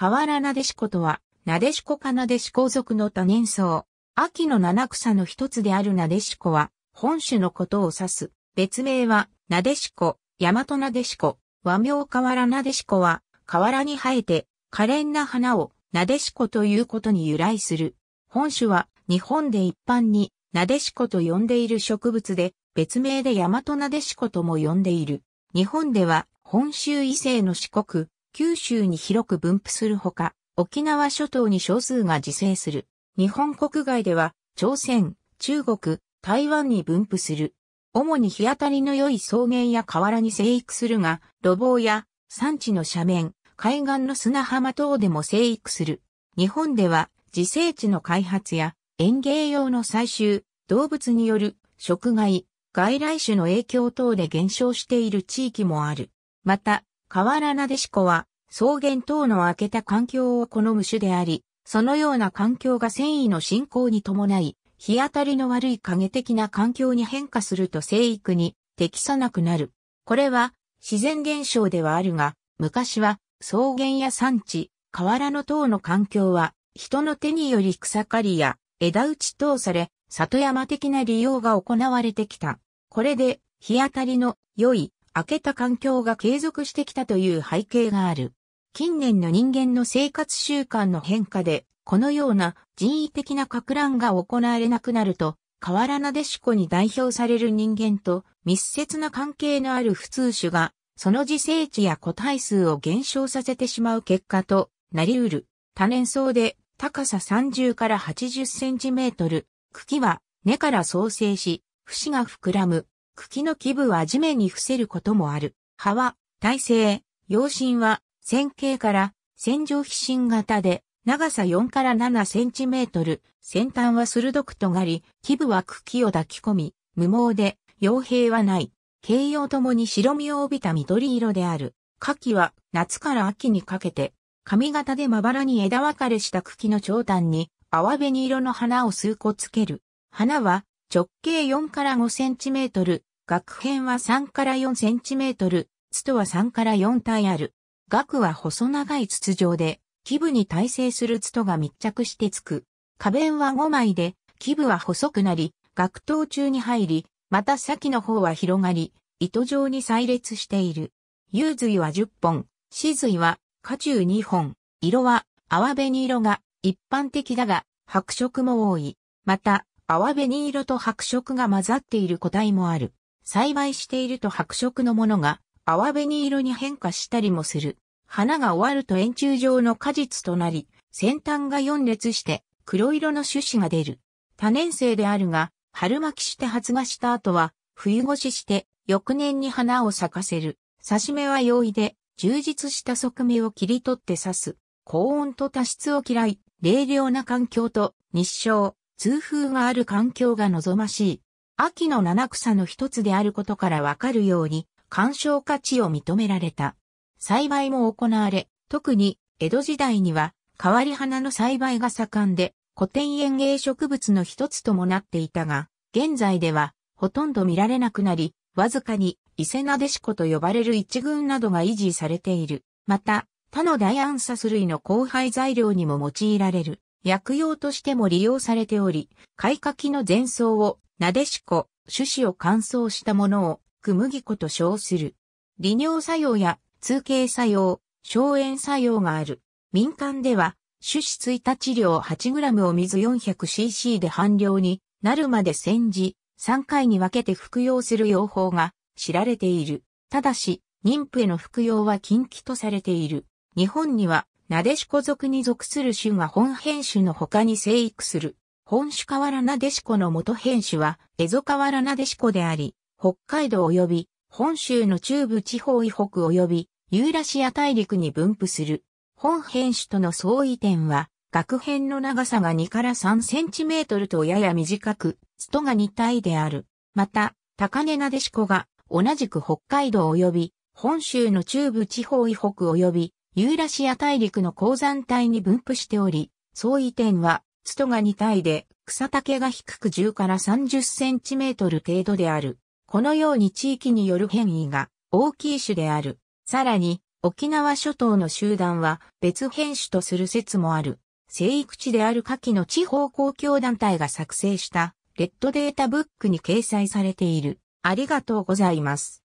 河原なでしことは、なでしこかなでしこ族の多年草。秋の七草の一つであるなでしこは、本種のことを指す。別名は、なでしこ、大和なでしこ、和名河原なでしこは、河原に生えて、可憐な花を、なでしこということに由来する。本種は、日本で一般に、なでしこと呼んでいる植物で、別名で大和なでしことも呼んでいる。日本では、本州以西の四国、九州に広く分布するほか、沖縄諸島に少数が自生する。日本国外では、朝鮮、中国、台湾に分布する。主に日当たりの良い草原や河原に生育するが、路傍や山地の斜面、海岸の砂浜等でも生育する。日本では自生地の開発や園芸用の採集、動物による食害、外来種の影響等で減少している地域もある。また、河原なでしこは草原等の開けた環境を好む種であり、そのような環境が繊維の進行に伴い、日当たりの悪い影的な環境に変化すると生育に適さなくなる。これは自然現象ではあるが、昔は草原や山地、河原の等の環境は人の手により草刈りや枝打ち等され、里山的な利用が行われてきた。これで日当たりの良い開けた環境が継続してきたという背景がある。近年の人間の生活習慣の変化で、このような人為的な格乱が行われなくなると、河原なでしこに代表される人間と密接な関係のある普通種が、その自生地や個体数を減少させてしまう結果となり得る。多年草で高さ30から80センチメートル、茎は根から創生し、節が膨らむ。茎の基部は地面に伏せることもある。葉は、耐性、葉心は、線形から線状皮疹型で、長さ4から7センチメートル、先端は鋭く尖り、基部は茎を抱き込み、無毛で、傭兵はない。形容ともに白身を帯びた緑色である。夏季は夏から秋にかけて、髪型でまばらに枝分かれした茎の長短に、泡紅色の花を数個つける。花は直径4から5センチメートル、学編は3から4センチメートル、筒は3から4体ある。額は細長い筒状で、基部に耐性する筒が密着してつく。花弁は5枚で、基部は細くなり、学頭中に入り、また先の方は広がり、糸状に再列している。幽髄は10本、死髄は下中2本、色は淡紅色が一般的だが、白色も多い。また、淡紅色と白色が混ざっている個体もある。栽培していると白色のものが泡紅色に変化したりもする。花が終わると円柱状の果実となり、先端が4列して黒色の種子が出る。多年生であるが、春巻きして発芽した後は、冬越しして翌年に花を咲かせる。刺し目は容易で、充実した側面を切り取って刺す。高温と多湿を嫌い、冷涼な環境と日照、通風がある環境が望ましい。秋の七草の一つであることからわかるように、鑑賞価値を認められた。栽培も行われ、特に江戸時代には変わり花の栽培が盛んで、古典園芸植物の一つともなっていたが、現在ではほとんど見られなくなり、わずかに伊勢なでしこと呼ばれる一群などが維持されている。また、他の大暗殺類の交配材料にも用いられる。薬用としても利用されており、開花期の前奏をなでしこ、種子を乾燥したものを、くむぎ粉と称する。利尿作用や通経作用、消炎作用がある。民間では、種子1治療 8g を水 400cc で半量になるまで煎じ、3回に分けて服用する用法が知られている。ただし、妊婦への服用は禁忌とされている。日本には、なでしこ属に属する種が本編種の他に生育する本種河原なでしこの元編種は、蝦夷河原なでしこであり、北海道及び、本州の中部地方以北及び、ユーラシア大陸に分布する。本編種との相違点は、学編の長さが2から3センチメートルとやや短く、ストが2体である。また、高根なでしこが、同じく北海道及び、本州の中部地方以北及び、ユーラシア大陸の鉱山帯に分布しており、相違点は、ストが2体で、草丈が低く10から30センチメートル程度である。このように地域による変異が大きい種である。さらに、沖縄諸島の集団は別変種とする説もある。生育地である下記の地方公共団体が作成したレッドデータブックに掲載されている。ありがとうございます。